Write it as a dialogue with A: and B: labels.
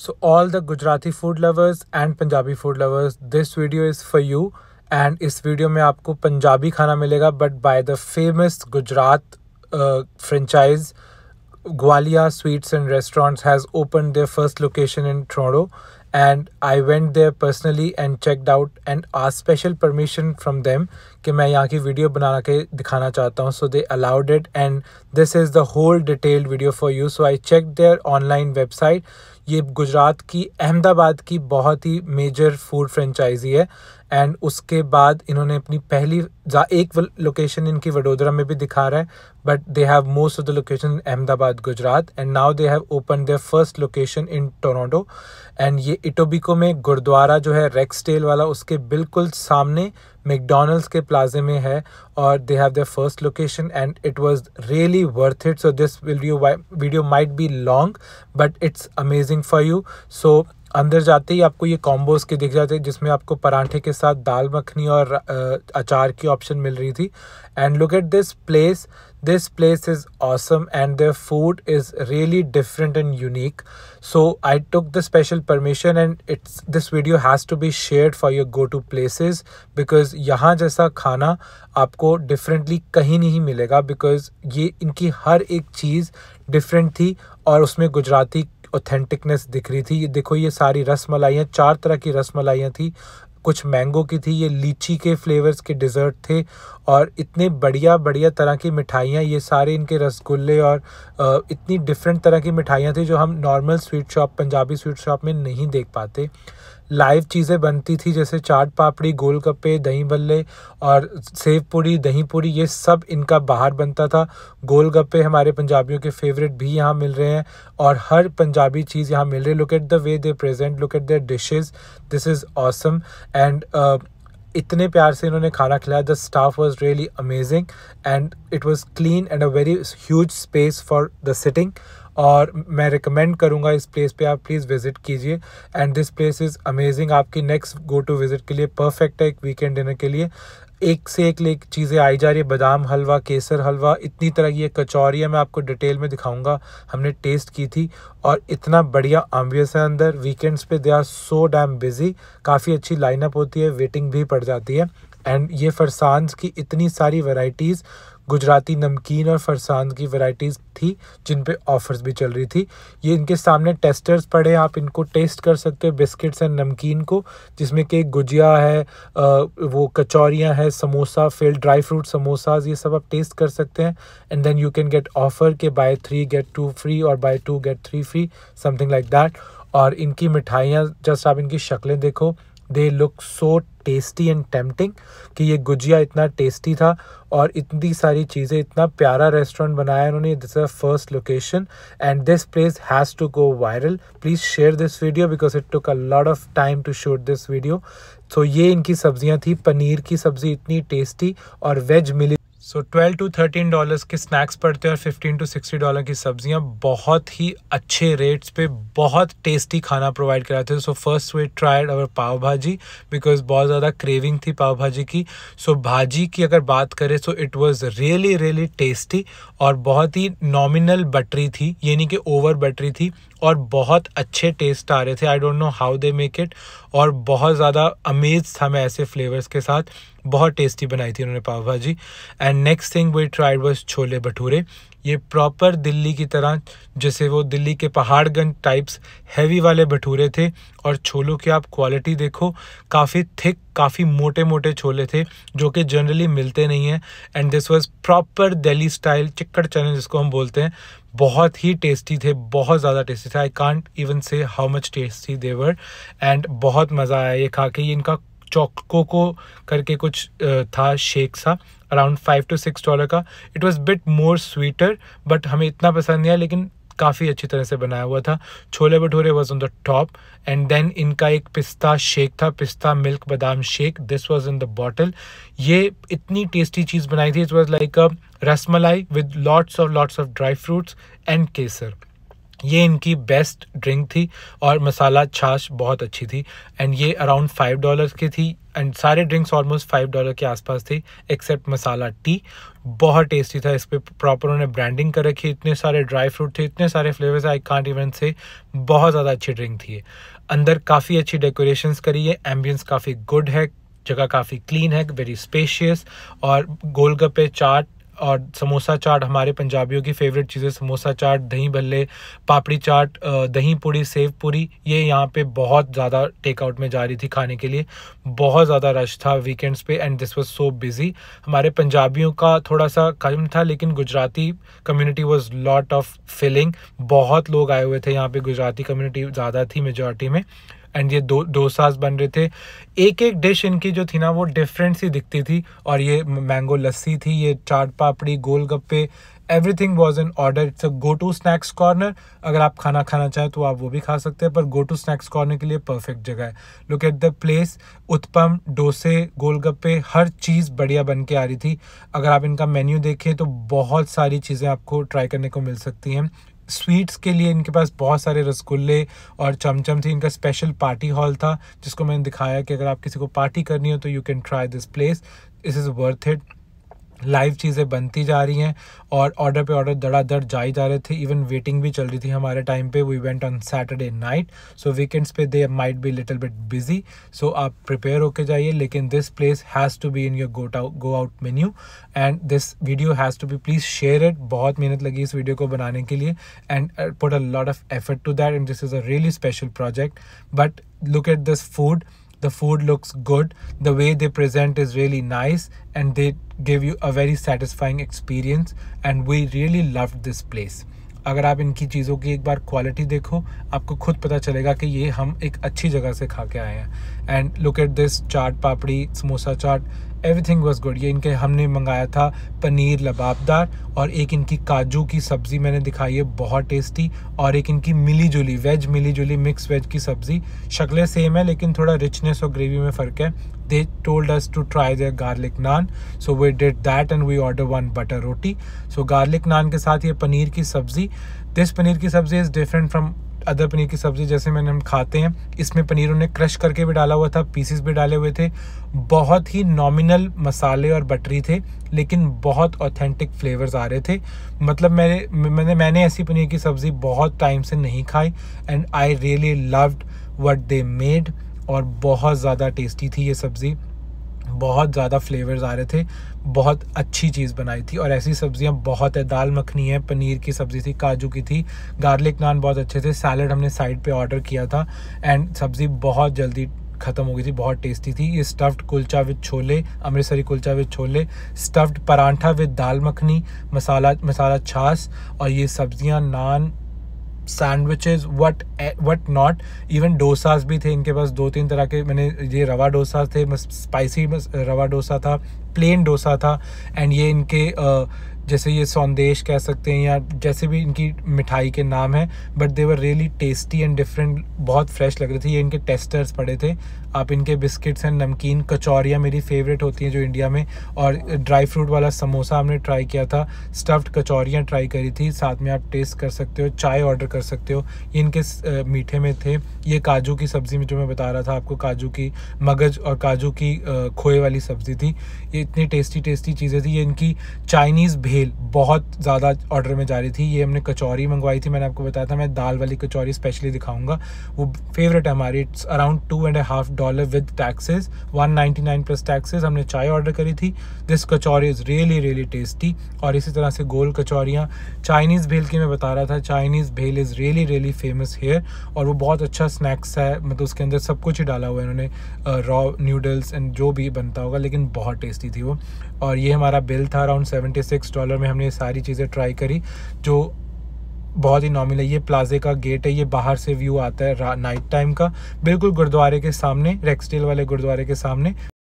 A: So all the Gujarati food lovers and Punjabi food lovers, this video is for you. And in this video, you will Punjabi food, but by the famous Gujarat uh, franchise, Gualia Sweets and Restaurants has opened their first location in Toronto. And I went there personally and checked out and asked special permission from them that I want to a video here. So they allowed it and this is the whole detailed video for you. So I checked their online website. ये गुजरात की अहमदाबाद की बहुत ही major food franchise है and उसके बाद इन्होंने अपनी पहली एक लोकेशन इनकी वडोदरा में भी दिखा रहा है but they have most of the location Ahmedabad Gujarat and now they have open their first location in Toronto and ये इटोबिको में गुरुद्वारा जो है रेक्सटेल वाला उसके बिल्कुल सामने मैकडोनल्ड्स के प्लाजे में है और they have the first location and it was really worth it so this video video might be long but it's amazing for you so अंदर जाते ही आपको ये कॉम्बोज के दिख जाते हैं जिसमें आपको पराठे के साथ दाल मखनी और अचार की ऑप्शन मिल रही थी and look at this place this place is awesome and their food is really different and unique so i took the special permission and it's this video has to be shared for your go to places because yahan jaisa khana aapko differently kahin nahi milega because ye inki har ek cheez different thi aur usme gujarati authenticness दिख रही थी ये देखो ये सारी रस मलाइयाँ चार तरह की रस मलाइयाँ थी कुछ मैंगो की थी ये लीची के फ्लेवर्स के डिज़र्ट थे और इतने बढ़िया बढ़िया तरह की मिठाइयाँ ये सारे इनके रसगुल्ले और इतनी डिफरेंट तरह की मिठाइयाँ थी जो हम normal sweet shop Punjabi sweet shop में नहीं देख पाते लाइव चीज़ें बनती थी जैसे चाट पापड़ी गोल गप्पे दही बल्ले और सेव पूरी दही पूरी ये सब इनका बाहर बनता था गोल गप्पे हमारे पंजाबियों के फेवरेट भी यहाँ मिल रहे हैं और हर पंजाबी चीज़ यहाँ मिल रही है look at the way they present look at their dishes this is awesome and इतने प्यार से इन्होंने खाना खिलाया the staff was really amazing and it was clean and a very huge space for the sitting और मैं recommend करूँगा इस प्लेस पे आप प्लीज़ विज़िट कीजिए and this place is amazing आपकी नेक्स्ट गो टू विज़िट के लिए परफेक्ट है एक वीकेंड डिनर के लिए एक से एक लेक चीज़ें आई जा रही है बादाम हलवा केसर हलवा इतनी तरह की है मैं आपको डिटेल में दिखाऊंगा हमने टेस्ट की थी और इतना बढ़िया आम्बियस है अंदर वीकेंड्स पे they are so damn busy काफ़ी अच्छी लाइनअप होती है वेटिंग भी पड़ जाती है एंड ये फरसान की इतनी सारी वैरायटीज़ गुजराती नमकीन और फरसान की वैरायटीज़ थी जिन पे ऑफ़र्स भी चल रही थी ये इनके सामने टेस्टर्स पड़े आप इनको टेस्ट कर सकते हो बिस्किट्स एंड नमकीन को जिसमें कि गुजिया है वो कचौरियाँ हैं समोसा फेल ड्राई फ्रूट समोसाज ये सब आप टेस्ट कर सकते हैं and then you can get offer के buy three get two free और buy two get three free something like that और इनकी मिठाइयाँ जस्ट आप इनकी शक्लें देखो they look so tasty and tempting कि ये गुजिया इतना टेस्टी था और इतनी सारी चीज़ें इतना प्यारा रेस्टोरेंट बनाया उन्होंने this a first location and this place has to go viral please share this video because it took a lot of time to shoot this video so ये इनकी सब्जियां थी पनीर की सब्ज़ी इतनी टेस्टी और वेज मिली so twelve to thirteen dollars के स्नैक्स पड़ते हैं और फिफ्टीन टू सिक्सटी डॉलर की सब्जियां बहुत ही अच्छे रेट्स पे बहुत टेस्टी खाना प्रोवाइड कराते हैं सो फर्स्ट वे ट्राइड अवर पाव भाजी बिकॉज बहुत ज़्यादा क्रेविंग थी पाव भाजी की सो so, भाजी की अगर बात करें so it was really really tasty और बहुत ही नॉमिनल बटरी थी यानी कि ओवर बटरी थी और बहुत अच्छे टेस्ट आ रहे थे I don't know how they make it और बहुत ज़्यादा अमेज था मैं ऐसे फ्लेवर्स के साथ बहुत टेस्टी बनाई थी उन्होंने pav bhaji and next thing we tried was chole bhature ये प्रॉपर दिल्ली की तरह जैसे वो दिल्ली के पहाड़गंज टाइप्स हैवी वाले भटूरे थे और छोलों की आप क्वालिटी देखो काफ़ी थिक काफ़ी मोटे मोटे छोले थे जो कि जनरली मिलते नहीं हैं and this was proper Delhi style चिक्कड़ चने जिसको हम बोलते हैं बहुत ही टेस्टी थे बहुत ज़्यादा टेस्टी थे I can't even say how much tasty they were and बहुत मज़ा आया ये खा के ये इनका चौको को करके कुछ था शेक सा around five to six dollar का it was bit more sweeter but हमें इतना पसंद नहीं आया लेकिन काफ़ी अच्छी तरह से बनाया हुआ था chole bhature was on the top and then इनका एक पिस्ता शेक था पिस्ता मिल्क बादाम shake this was in the bottle ये इतनी टेस्टी चीज़ बनाई थी it was like a rasmalai with lots of lots of dry fruits and kesar ये इनकी बेस्ट ड्रिंक थी और मसाला छाछ बहुत अच्छी थी एंड ये अराउंड फाइव डॉलर की थी एंड सारे ड्रिंक्स ऑलमोस्ट फाइव डॉलर के आसपास थी एक्सेप्ट मसाला टी बहुत टेस्टी था इस पर प्रॉपर उन्होंने ब्रांडिंग कर रखी इतने सारे ड्राई फ्रूट थे इतने सारे फ्लेवर्स आई कांट इवन से बहुत ज़्यादा अच्छी ड्रिंक थी अंदर काफ़ी अच्छी डेकोरेशंस करी है एम्बियंस काफ़ी गुड है जगह काफ़ी क्लीन है वेरी स्पेशियस और गोलगप्पे चाट और समोसा चाट हमारे पंजाबियों की फेवरेट चीज़ें समोसा चाट दही भल्ले पापड़ी चाट दही पूड़ी सेव पूरी ये यहाँ पे बहुत ज़्यादा टेकआउट में जा रही थी खाने के लिए बहुत ज़्यादा रश था वीकेंड्स पे and this was so busy हमारे पंजाबियों का थोड़ा सा कम था लेकिन Gujarati community was lot of filling बहुत लोग आए हुए थे यहाँ पर गुजराती कम्युनिटी ज़्यादा थी मेजोरिटी में एंड ये दो डोसाज बन रहे थे एक एक डिश इनकी जो थी ना वो डिफरेंट सी दिखती थी और ये मैंगो लस्सी थी ये चाट पापड़ी गोल every everything was in order it's a go to snacks corner अगर आप खाना खाना चाहें तो आप वो भी खा सकते हैं पर गो टू स्नैक्स कॉर्नर के लिए परफेक्ट जगह है look at the place uttapam डोसे गोलगप्पे हर चीज़ बढ़िया बन के आ रही थी अगर आप इनका मेन्यू देखें तो बहुत सारी चीज़ें आपको ट्राई करने को मिल सकती हैं स्वीट्स के लिए इनके पास बहुत सारे रसगुल्ले और चमचम थे इनका स्पेशल पार्टी हॉल था जिसको मैंने दिखाया कि अगर आप किसी को पार्टी करनी हो तो you can try this place इस इज़ वर्थ इट लाइव चीज़ें बनती जा रही हैं और ऑर्डर पे ऑर्डर धड़ाधड़ ही जा रहे थे इवन वेटिंग भी चल रही थी हमारे टाइम पे we went on Saturday night so weekends पे they might be little bit busy so आप प्रिपेयर होके जाइए लेकिन this place has to be in your got out go out menu and this video has to be please share it बहुत मेहनत लगी इस वीडियो को बनाने के लिए and put a lot of effort to that and this is a really special project but look at this food the food looks good the way they present is really nice and they give you a very satisfying experience and we really loved this place अगर आप इनकी चीज़ों की एक बार quality देखो आपको खुद पता चलेगा कि ये हम एक अच्छी जगह से खा के आए हैं and look at this chaat papdi samosa chaat everything was good ये इनके हमने मंगाया था पनीर लबाबदार और एक इनकी काजू की सब्ज़ी मैंने दिखाई है बहुत टेस्टी और एक इनकी मिली जुली वेज मिली जुली मिक्स वेज की सब्ज़ी शक्लें सेम है लेकिन थोड़ा रिचनेस और ग्रेवी में फ़र्क है they told us to try the garlic naan so we did that and we order one butter roti so garlic naan के साथ ये पनीर की सब्ज़ी दिस पनीर की सब्ज़ी is different from other paneer की सब्ज़ी जैसे मैंने हम खाते हैं इसमें पनीर उन्हें क्रश करके भी डाला हुआ था पीसीस भी डाले हुए थे बहुत ही नॉमिनल मसाले और बटरी थे लेकिन बहुत ऑथेंटिक फ्लेवर्स आ रहे थे मतलब मैंने मैंने मैंने ऐसी पनीर की सब्ज़ी बहुत टाइम से नहीं खाई and I really loved what they made और बहुत ज़्यादा टेस्टी थी ये सब्ज़ी बहुत ज़्यादा फ्लेवर्स आ रहे थे बहुत अच्छी चीज़ बनाई थी और ऐसी सब्ज़ियाँ बहुत है दाल मखनी है पनीर की सब्ज़ी थी काजू की थी गार्लिक नान बहुत अच्छे थे सैलड हमने साइड पे ऑर्डर किया था एंड सब्ज़ी बहुत जल्दी ख़त्म हो गई थी बहुत टेस्टी थी ये stuffed kulcha with chole Amritsari kulcha with chole stuffed paratha with dal makhani masala masala chaas और ये सब्ज़ियाँ naan sandwiches what what not even dosas भी थे इनके पास दो तीन तरह के मैंने ये रवा डोसा थे स्पाइसी रवा डोसा था प्लेन डोसा था एंड ये इनके uh, जैसे ये सौंदेश कह सकते हैं या जैसे भी इनकी मिठाई के नाम है but they were really tasty and different बहुत फ्रेश लग रही थी ये इनके टेस्टर्स पड़े थे आप इनके बिस्किट्स एंड नमकीन कचौरियाँ मेरी फेवरेट होती हैं जो इंडिया में और ड्राई फ्रूट वाला समोसा हमने ट्राई किया था स्टफ्ड कचौरियाँ ट्राई करी थी साथ में आप टेस्ट कर सकते हो चाय ऑर्डर कर सकते हो ये इनके मीठे में थे ये काजू की सब्ज़ी में जो मैं बता रहा था आपको काजू की मगज और काजू की खोए वाली सब्ज़ी थी ये इतनी टेस्टी टेस्टी चीज़ें थी ये इनकी चाइनीज़ भेज सेल बहुत ज़्यादा ऑर्डर में जा रही थी ये हमने कचौरी मंगवाई थी मैंने आपको बताया था मैं दाल वाली कचौरी स्पेशली दिखाऊंगा वो फेवरेट है हमारी it's around two and half dollar with taxes one ninety nine plus taxes हमने चाय ऑर्डर करी थी this kachori is really really tasty और इसी तरह से गोल कचौरियाँ चाइनीज़ भेल की मैं बता रहा था Chinese bhel is really really famous here और वो बहुत अच्छा स्नैक्स है मतलब उसके अंदर सब कुछ ही डाला हुआ है इन्होंने रॉ नूडल्स एंड जो भी बनता होगा लेकिन बहुत टेस्टी थी वो और ये हमारा बिल था अराउंड सेवेंटी सिक्स स्ट्रॉलर में हमने सारी चीज़ें ट्राई करी जो बहुत ही नॉर्मल है ये प्लाजे का गेट है ये बाहर से व्यू आता है नाइट टाइम का बिल्कुल गुरुद्वारे के सामने रेक्सटेल वाले गुरुद्वारे के सामने